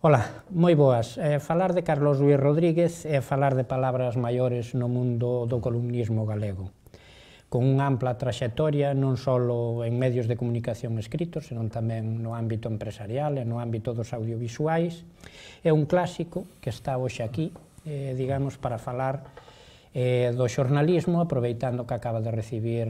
Ola, moi boas. Eh, falar de Carlos Luis Rodríguez é falar de palabras maiores no mundo do columnismo galego. Con unha ampla traxectoria non só en medios de comunicación escritos, senón tamén no ámbito empresarial e no ámbito dos audiovisuais. É un clásico que está hoxe aquí, eh, digamos, para falar eh, do xornalismo, aproveitando que acaba de recibir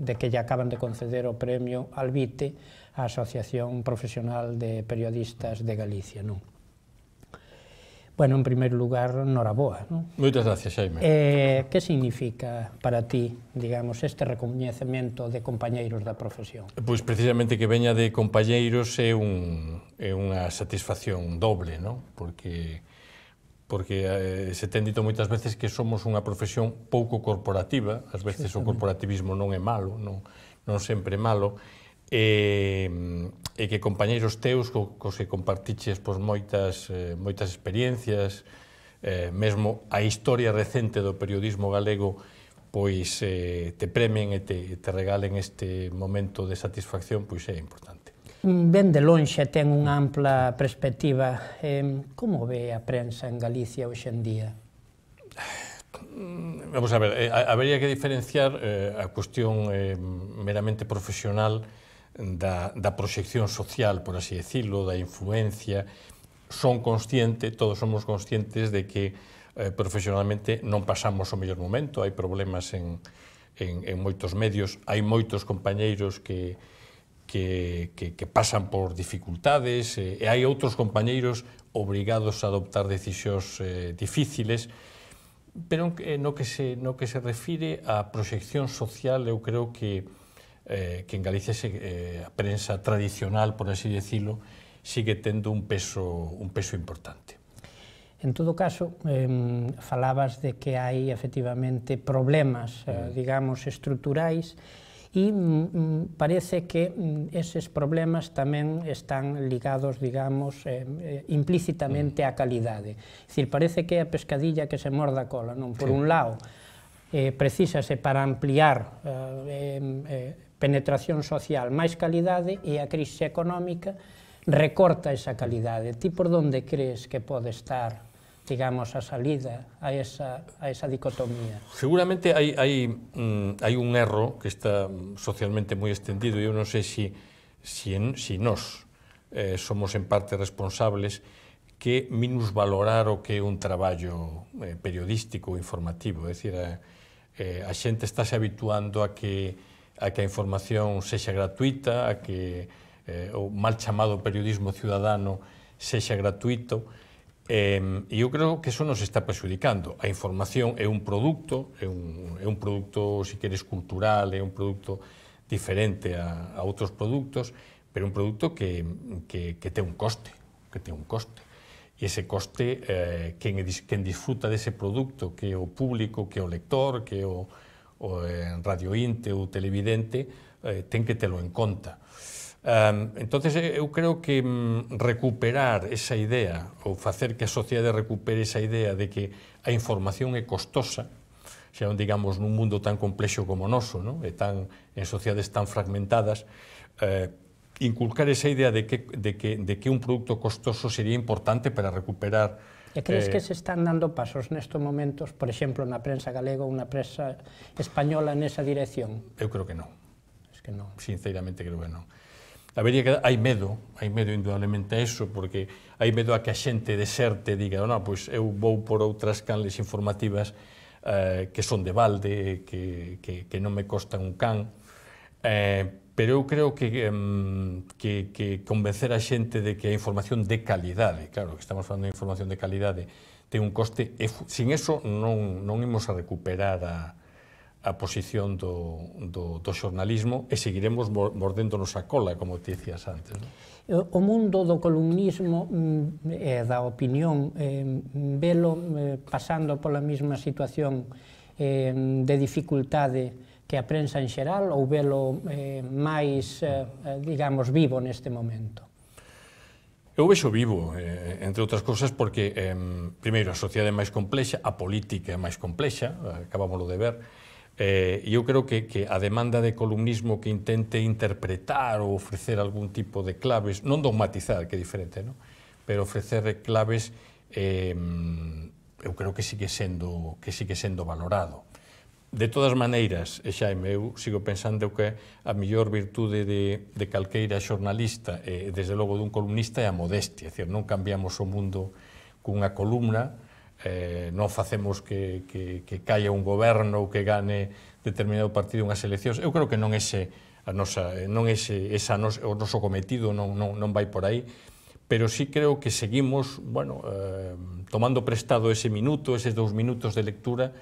de que lle acaban de conceder o premio Albite a Asociación Profesional de Periodistas de Galicia. Non? Bueno, en primeiro lugar, noraboa. Non? Moitas gracias, Jaime. Eh, que significa para ti, digamos, este recoñecemento de compañeiros da profesión? Pois precisamente que veña de compañeiros é, un, é unha satisfacción doble, non? Porque porque eh, se ten dito moitas veces que somos unha profesión pouco corporativa, ás veces o corporativismo non é malo, non, non sempre é malo, e, e que compañeiros teus co, cos que compartiches pois, moitas, eh, moitas experiencias, eh, mesmo a historia recente do periodismo galego pois eh, te premen e te, te regalen este momento de satisfacción, pois é importante. Ben de lonxe ten unha ampla perspectiva. Eh, como ve a prensa en Galicia hoxe en día? Mm, vamos a ver, eh, habería que diferenciar eh, a cuestión eh, meramente profesional da, da proxección social, por así decirlo, da influencia, son consciente, todos somos conscientes de que eh, profesionalmente non pasamos o mellor momento, hai problemas en, en, en moitos medios, hai moitos compañeiros que, que, que, que pasan por dificultades, eh, e hai outros compañeiros obrigados a adoptar decisións eh, difíciles, pero eh, no que se no que se refire a proxección social, eu creo que eh, que en Galicia se, eh, a prensa tradicional, por así decirlo, sigue tendo un peso, un peso importante. En todo caso, eh, falabas de que hai efectivamente problemas, eh, mm. digamos, estruturais, e mm, mm, parece que mm, eses problemas tamén están ligados, digamos, eh, implícitamente mm. á calidade. Dicir, parece que é a pescadilla que se morda a cola, non? Por sí. un lado, eh, precisase para ampliar eh, eh, penetración social, máis calidade e a crise económica recorta esa calidade. Ti por onde crees que pode estar digamos, a salida a esa, a esa dicotomía? Seguramente hai, hai, mm, hai un erro que está socialmente moi extendido e eu non sei se si, si, si nós eh, somos en parte responsables que minusvalorar o que é un traballo eh, periodístico informativo, é dicir, a, eh, a xente estáse habituando a que a que a información sexa gratuita, a que eh, o mal chamado periodismo ciudadano sexa gratuito, eh, eu creo que eso nos está perjudicando. A información é un produto, é un, é un produto, se si queres, cultural, é un produto diferente a, a outros produtos, pero un produto que, que, que ten un coste, que ten un coste. E ese coste, eh, quen, quen disfruta dese produto, que é o público, que é o lector, que é o, o en radiointe ou televidente, eh, ten que telo en conta. Um, entonces eh, eu creo que mm, recuperar esa idea ou facer que a sociedade recupere esa idea de que a información é costosa, xa digamos nun mundo tan complexo como o noso, no? e tan, en sociedades tan fragmentadas, eh, inculcar esa idea de que, de que, de que un produto costoso sería importante para recuperar E crees eh, que se están dando pasos nestos momentos, por exemplo, na prensa galega ou na prensa española nesa dirección? Eu creo que non. Es que non. Sinceramente creo que non. Habería que hai medo, hai medo indudablemente a eso, porque hai medo a que a xente deserte e diga, non, pois eu vou por outras canles informativas eh, que son de balde, que, que, que non me costan un can, eh, pero eu creo que, que, que convencer a xente de que a información de calidade, claro, que estamos falando de información de calidade, ten un coste, e sin eso non, non imos a recuperar a, a posición do, do, do xornalismo e seguiremos mordéndonos a cola, como te dicías antes. Non? O mundo do columnismo mm, e da opinión eh, velo eh, pasando pola mesma situación eh, de dificultade que a prensa en xeral ou velo eh, máis, eh, eh, digamos, vivo neste momento? Eu vexo vivo, eh, entre outras cousas, porque, eh, primeiro, a sociedade é máis complexa, a política é máis complexa, acabámoslo de ver, eh, e eu creo que, que a demanda de columnismo que intente interpretar ou ofrecer algún tipo de claves, non dogmatizar, que é diferente, non? pero ofrecer claves eh, eu creo que sigue sendo que sigue sendo valorado. De todas maneiras, e xa eu sigo pensando que a mellor virtude de, de calqueira xornalista e, desde logo, dun columnista é a modestia. É dicir, non cambiamos o mundo cunha columna, eh, non facemos que, que, que caia un goberno ou que gane determinado partido unhas eleccións. Eu creo que non ese a nosa, non ese, esa nos, o noso cometido non, non, non vai por aí, pero sí creo que seguimos bueno, eh, tomando prestado ese minuto, eses dous minutos de lectura,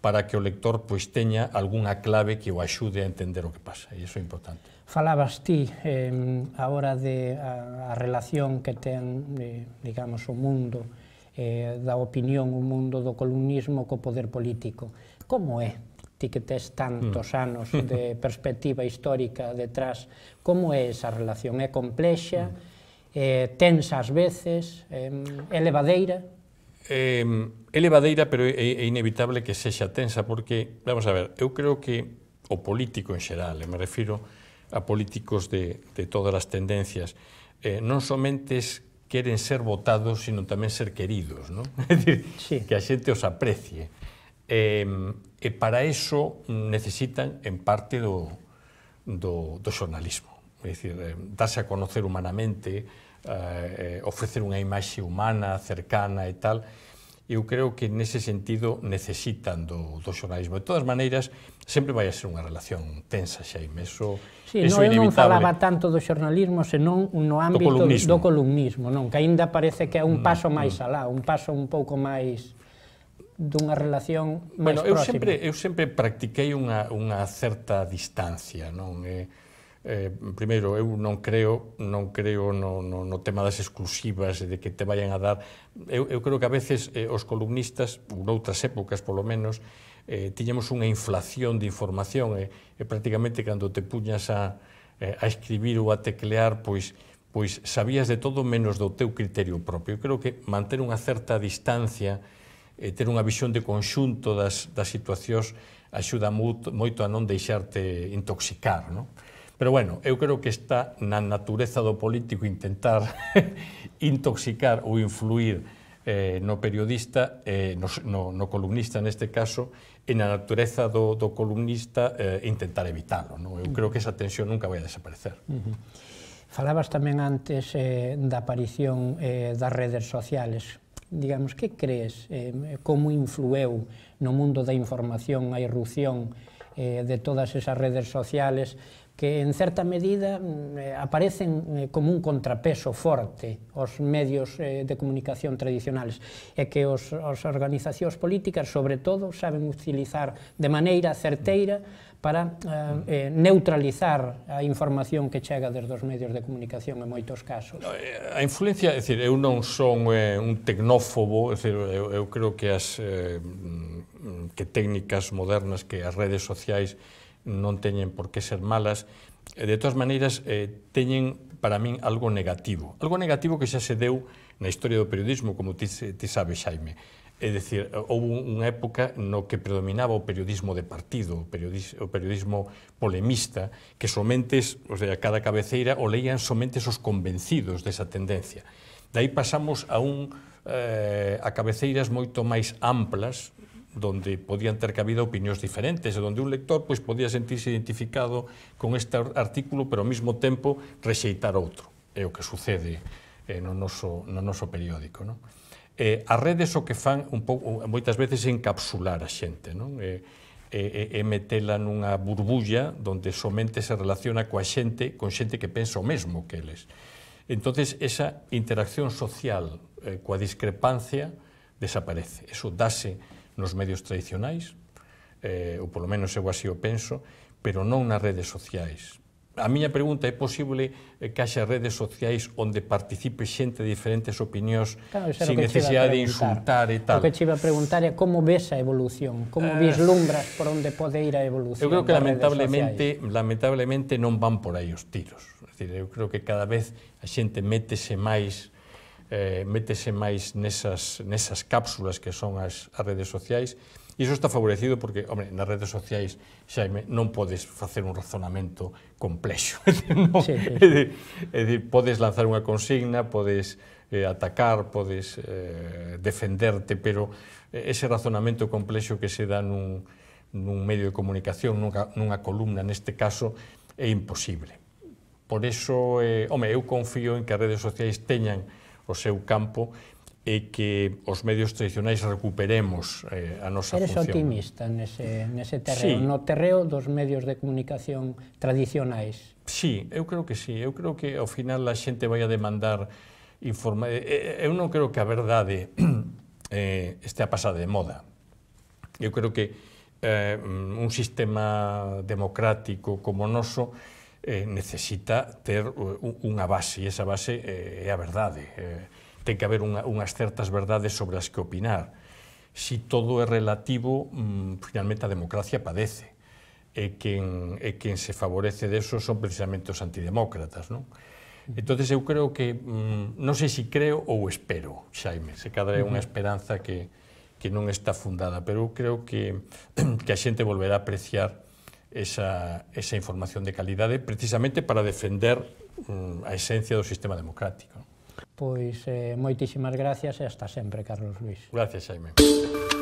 para que o lector pois teña algunha clave que o axude a entender o que pasa, e iso é importante. Falabas ti eh, a hora de a, a relación que ten, eh, digamos, o mundo eh, da opinión, o mundo do columnismo co poder político. Como é? Ti que tes tantos mm. anos de perspectiva histórica detrás, como é esa relación? É complexa? Mm. Eh, tensa ás veces? Eh, é levadeira? eh, elevadeira, pero é, é inevitable que sexa tensa, porque, vamos a ver, eu creo que o político en xeral, me refiro a políticos de, de todas as tendencias, eh, non somente es queren ser votados, sino tamén ser queridos, non? É dicir, sí. que a xente os aprecie. Eh, e para eso necesitan, en parte, do, do, do xornalismo. É dicir, eh, darse a conocer humanamente, Eh, eh, ofrecer unha imaxe humana, cercana e tal, eu creo que nese sentido necesitan do, do xornalismo. De todas maneiras, sempre vai a ser unha relación tensa, Xaime, eso, sí, eso no, eu non falaba tanto do xornalismo, senón no ámbito do columnismo, do columnismo non? que aínda parece que é un mm, paso máis mm. alá, un paso un pouco máis dunha relación máis bueno, eu próxima. Sempre, eu sempre practiquei unha, unha certa distancia, non? Eh, Eh, primeiro, eu non creo non creo no, no, no tema das exclusivas de que te vayan a dar eu, eu creo que a veces eh, os columnistas noutras épocas polo menos eh, tiñemos unha inflación de información eh, e, eh, eh, prácticamente cando te puñas a, eh, a escribir ou a teclear pois pois sabías de todo menos do teu criterio propio. Eu creo que manter unha certa distancia e eh, ter unha visión de conxunto das, das situacións axuda moito a non deixarte intoxicar. Non? Pero bueno, eu creo que está na natureza do político intentar intoxicar ou influir eh, no periodista, eh, no, no, no columnista neste caso, e na natureza do, do columnista eh, intentar evitalo. No? Eu creo que esa tensión nunca vai a desaparecer. Uh -huh. Falabas tamén antes eh, da aparición eh, das redes sociales. Digamos, que crees? Eh, como influeu no mundo da información a irrupción eh, de todas esas redes sociales que en certa medida mm, eh, aparecen eh, como un contrapeso forte aos medios eh, de comunicación tradicionales e que os, as organizacións políticas, sobre todo, saben utilizar de maneira certeira para eh, eh, neutralizar a información que chega desde os medios de comunicación en moitos casos. Eh, a influencia, é dicir, eu non son eh, un tecnófobo, é dicir, eu, eu creo que as... Eh, que técnicas modernas que as redes sociais non teñen por que ser malas, de todas maneiras eh, teñen para min algo negativo. Algo negativo que xa se deu na historia do periodismo, como ti, ti sabes, Xaime. É dicir, houve unha época no que predominaba o periodismo de partido, o periodismo, o periodismo polemista, que somente, o sea, cada cabeceira o leían somente os convencidos desa tendencia. De aí pasamos a un eh, a cabeceiras moito máis amplas, donde podían ter cabida opinións diferentes e donde un lector pois, podía sentirse identificado con este artículo pero ao mesmo tempo rexeitar outro. É o que sucede eh, no, noso, no noso periódico. Non? Eh, as redes o que fan un pouco, moitas veces encapsular a xente. Non? Eh, e, e metela nunha burbulla onde somente se relaciona coa xente, con xente que pensa o mesmo que eles. Entonces esa interacción social eh, coa discrepancia desaparece. Eso dase nos medios tradicionais, eh, ou polo menos eu así o penso, pero non nas redes sociais. A miña pregunta é posible que haxa redes sociais onde participe xente de diferentes opinións claro, sin necesidade de insultar e tal. O que te iba a preguntar é como ves a evolución, como eh, vislumbras por onde pode ir a evolución. Eu creo que lamentablemente lamentablemente non van por aí os tiros. É dicir, eu creo que cada vez a xente métese máis eh, métese máis nesas, nesas cápsulas que son as, as redes sociais, e iso está favorecido porque, hombre, nas redes sociais, Xaime, non podes facer un razonamento complexo. non, sí, sí. É, dicir, é dicir, podes lanzar unha consigna, podes eh, atacar, podes eh, defenderte, pero ese razonamento complexo que se dá nun, nun medio de comunicación, nunha, nunha columna neste caso, é imposible. Por eso, eh, home, eu confío en que as redes sociais teñan o seu campo e que os medios tradicionais recuperemos eh, a nosa Eres función. Eres optimista nese, nese terreo, sí. no terreo dos medios de comunicación tradicionais. Sí, eu creo que sí. Eu creo que ao final a xente vai a demandar informa... Eh, eh, eu non creo que a verdade eh, estea pasada de moda. Eu creo que eh, un sistema democrático como o noso eh, necesita ter eh, unha base, e esa base eh, é a verdade. Eh, ten que haber unha, unhas certas verdades sobre as que opinar. Si todo é relativo, mm, finalmente a democracia padece. E quen, e quen se favorece deso son precisamente os antidemócratas, non? Entonces eu creo que, mm, non sei se si creo ou espero, Xaime, se cadra é unha esperanza que, que non está fundada, pero eu creo que, que a xente volverá a apreciar esa, esa información de calidade precisamente para defender mm, a esencia do sistema democrático. Pois eh, moitísimas gracias e hasta sempre, Carlos Luis. Gracias, Jaime.